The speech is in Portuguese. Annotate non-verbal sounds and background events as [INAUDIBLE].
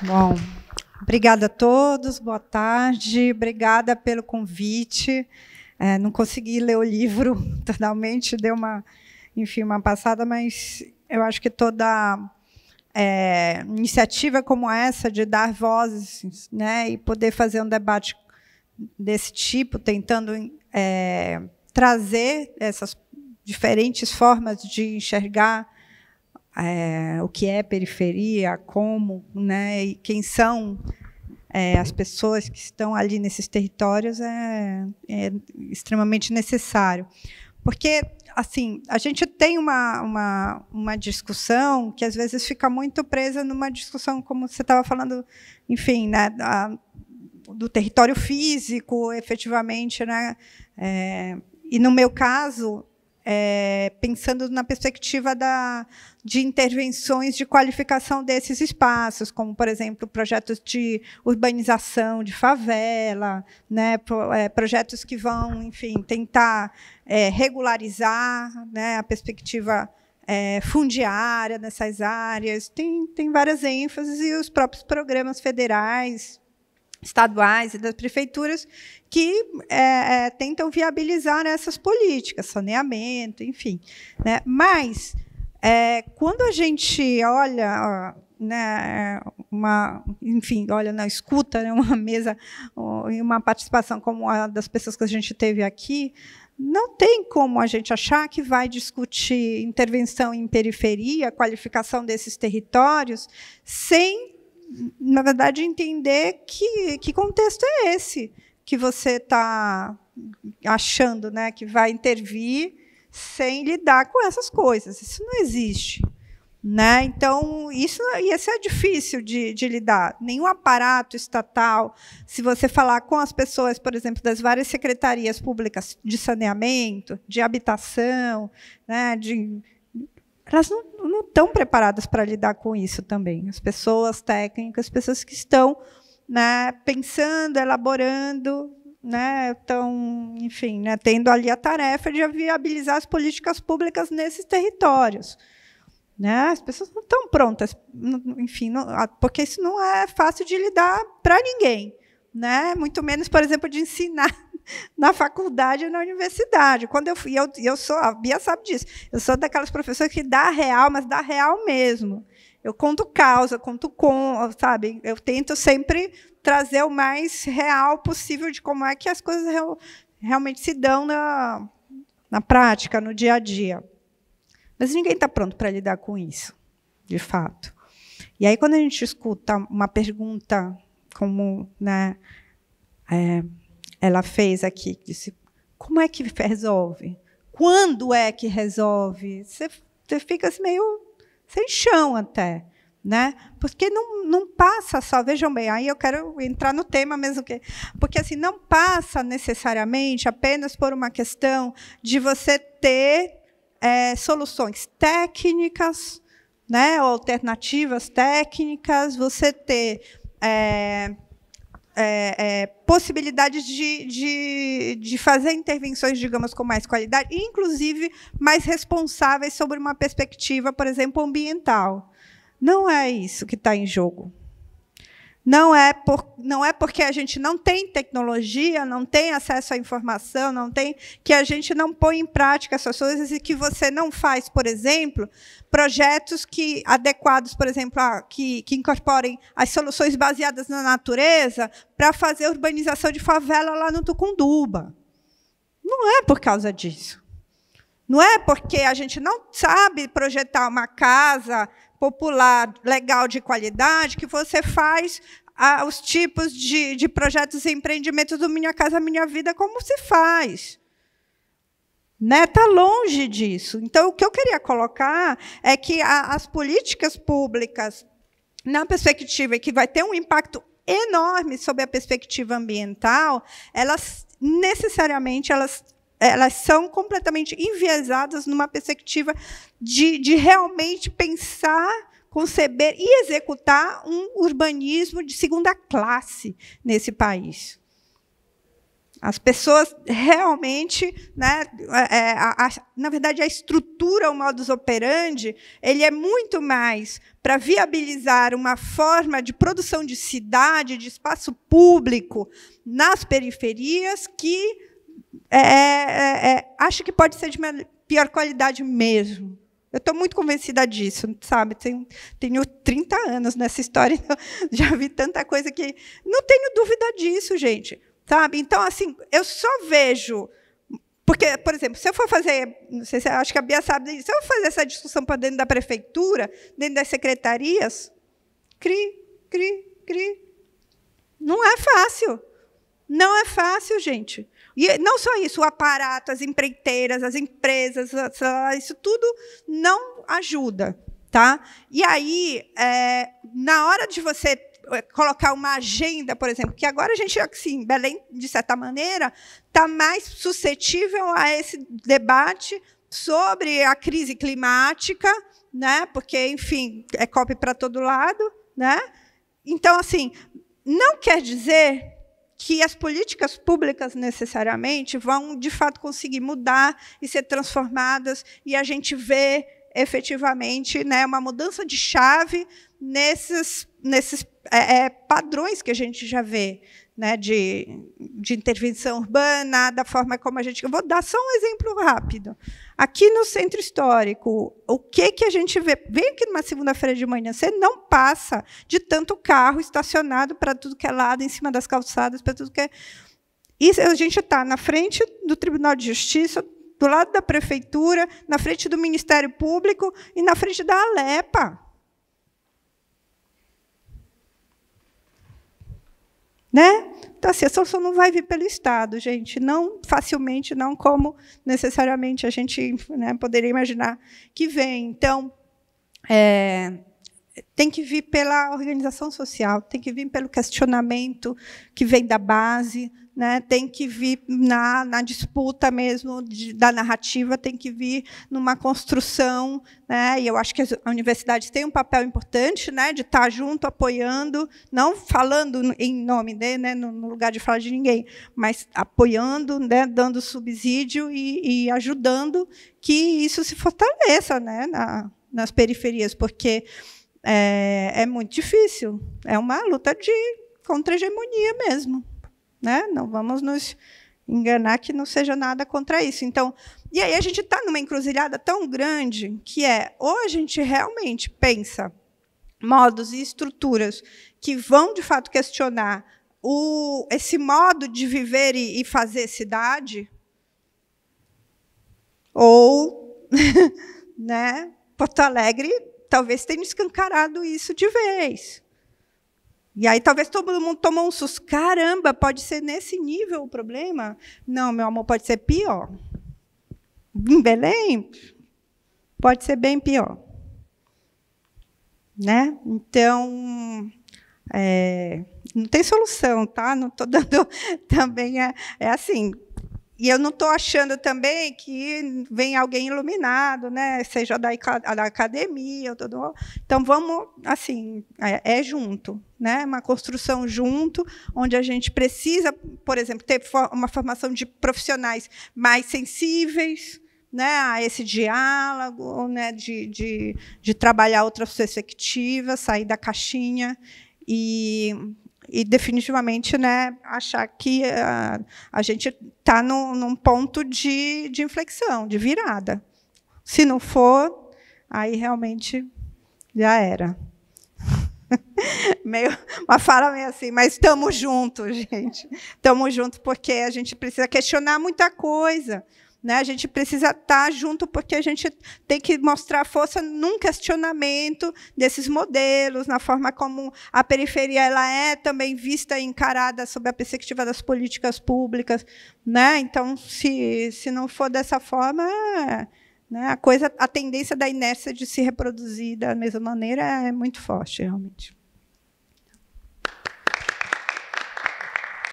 Bom, obrigada a todos, boa tarde, obrigada pelo convite. É, não consegui ler o livro [LAUGHS] totalmente, deu uma, enfim, uma passada, mas eu acho que toda é, iniciativa como essa de dar vozes né, e poder fazer um debate desse tipo, tentando é, trazer essas diferentes formas de enxergar é, o que é periferia, como, né, e quem são é, as pessoas que estão ali nesses territórios é, é, extremamente necessário. Porque, assim, a gente tem uma, uma, uma discussão que às vezes fica muito presa numa discussão, como você estava falando, enfim, né, do território físico, efetivamente, né? É, e no meu caso, é, pensando na perspectiva da, de intervenções de qualificação desses espaços, como, por exemplo, projetos de urbanização de favela, né, pro, é, projetos que vão, enfim, tentar é, regularizar né, a perspectiva é, fundiária nessas áreas. Tem, tem várias ênfases e os próprios programas federais estaduais e das prefeituras que é, é, tentam viabilizar essas políticas, saneamento, enfim. Né? Mas, é, quando a gente olha né, uma, enfim, olha, não escuta né, uma mesa e uma participação como a das pessoas que a gente teve aqui, não tem como a gente achar que vai discutir intervenção em periferia, qualificação desses territórios, sem na verdade, entender que, que contexto é esse que você está achando né, que vai intervir sem lidar com essas coisas. Isso não existe. Né? Então, isso, isso é difícil de, de, lidar. Nenhum aparato estatal, se você falar com as pessoas, por exemplo, das várias secretarias públicas de saneamento, de habitação, né, de elas não, estão preparadas para lidar com isso também. As pessoas técnicas, as pessoas que estão né, pensando, elaborando, né, estão, enfim, né, tendo ali a tarefa de viabilizar as políticas públicas nesses territórios. Né? As pessoas não estão prontas, enfim, não, ah, porque isso não é fácil de lidar para ninguém né? Muito menos, por exemplo, de ensinar [LAUGHS] na faculdade ou na universidade. Quando eu fui, eu, eu sou, a Bia sabe disso. Eu sou daquelas professoras que dá real, mas dá real mesmo. Eu conto causa, conto com, sabe? Eu tento sempre trazer o mais real possível de como é que as coisas real, realmente se dão na, na prática, no dia a dia. Mas ninguém está pronto para lidar com isso, de fato. E aí, quando a gente escuta uma pergunta como né, é, ela fez aqui, disse, como é que resolve? Quando é que resolve? Você, você fica assim, meio sem chão até, né? Porque não, não passa só, vejam bem, aí eu quero entrar no tema mesmo que, porque assim não passa necessariamente apenas por uma questão de você ter é, soluções técnicas, né, alternativas técnicas, você ter é, é, possibilidades de, de, de fazer intervenções, digamos, com mais qualidade, e, inclusive mais responsáveis sobre uma perspectiva, por exemplo, ambiental. Não é isso que está em jogo. Não é, por, não é porque a gente não tem tecnologia, não tem acesso à informação, não tem que a gente não põe em prática essas coisas e que você não faz, por exemplo, projetos que adequados, por exemplo, a, que, que incorporem as soluções baseadas na natureza para fazer urbanização de favela lá no Tucunduba. Não é por causa disso. Não é porque a gente não sabe projetar uma casa popular, legal, de qualidade, que você faz ah, os tipos de, de projetos e empreendimentos do Minha Casa Minha Vida como se faz. Está né? Tá longe disso. Então, o que eu queria colocar é que a, as políticas públicas, na perspectiva que vai ter um impacto enorme sobre a perspectiva ambiental, elas necessariamente elas elas são completamente enviesadas numa perspectiva de, de realmente pensar, conceber e executar um urbanismo de segunda classe nesse país. As pessoas realmente, né, é, é, a, a, na verdade, a estrutura, o modus operandi, ele é muito mais para viabilizar uma forma de produção de cidade, de espaço público nas periferias que é, é, é, é, acho que pode ser de pior qualidade mesmo. Eu estou muito convencida disso, sabe? Tenho, tenho 30 anos nessa história, [LAUGHS] então já vi tanta coisa que. Não tenho dúvida disso, gente. Sabe? Então, assim, eu só vejo. Porque, por exemplo, se eu for fazer. Não sei se acho que a Bia sabe disso. Se eu for fazer essa discussão para dentro da prefeitura, dentro das secretarias, cri, cri, cri. Não é fácil. Não é fácil, gente. E não só isso, o aparato, as empreiteiras, as empresas, isso tudo não ajuda. Tá? E aí, é, na hora de você é, colocar uma agenda, por exemplo, que agora a gente, assim, Belém, de certa maneira, está mais suscetível a esse debate sobre a crise climática, né? porque, enfim, é COP para todo lado. Né? Então, assim, não quer dizer que as políticas públicas necessariamente vão de fato conseguir mudar e ser transformadas e a gente vê efetivamente né, uma mudança de chave nesses, nesses é, é, padrões que a gente já vê né, de, de intervenção urbana, da forma como a gente. Eu vou dar só um exemplo rápido. Aqui no centro histórico, o que, que a gente vê? Vem aqui numa segunda-feira de manhã, você não passa de tanto carro estacionado para tudo que é lado, em cima das calçadas, para tudo que é. E a gente está na frente do Tribunal de Justiça, do lado da prefeitura, na frente do Ministério Público e na frente da Alepa. Né? Então, assim, a solução não vai vir pelo Estado, gente, não facilmente, não como necessariamente a gente né, poderia imaginar que vem. Então, é, tem que vir pela organização social, tem que vir pelo questionamento que vem da base, né, tem que vir na, na disputa mesmo de, da narrativa, tem que vir numa construção, né, e eu acho que as universidades têm um papel importante né, de estar tá junto, apoiando, não falando em nome dele, né, no, no lugar de falar de ninguém, mas apoiando, né, dando subsídio e, e ajudando que isso se fortaleça né, na, nas periferias, porque é, é muito difícil, é uma luta de contra-hegemonia mesmo né? Não vamos nos enganar que não seja nada contra isso. Então, e aí a gente está numa encruzilhada tão grande que é ou a gente realmente pensa modos e estruturas que vão de fato questionar o, esse modo de viver e, e fazer cidade, ou [LAUGHS] né, Porto Alegre talvez tenha escancarado isso de vez. E aí talvez todo mundo tomou um susto. Caramba, pode ser nesse nível o problema? Não, meu amor, pode ser pior. Em Belém, pode ser bem pior. Né? Então, é, não tem solução, tá? Não estou dando. [LAUGHS] Também é, é assim: e eu não estou achando também que vem alguém iluminado, né? Seja da, da academia, todo. Então vamos, assim, é, é, junto, né? Uma construção junto, onde a gente precisa, por exemplo, ter uma formação de profissionais mais sensíveis, né? A esse diálogo, né? De, de, de trabalhar outras perspectivas, sair da caixinha e e definitivamente né, achar que a, ah, a gente está num, num, ponto de, de inflexão, de virada. Se não for, aí realmente já era. [LAUGHS] meio uma fala meio assim, mas estamos juntos, [LAUGHS] gente. Estamos juntos porque a gente precisa questionar muita coisa. Né? A gente precisa estar junto porque a gente tem que mostrar força num questionamento desses modelos, na forma como a periferia ela é também vista e encarada sob a perspectiva das políticas públicas. Né? Então, se, se não for dessa forma, né? a, coisa, a tendência da inércia de se reproduzir da mesma maneira é muito forte, realmente.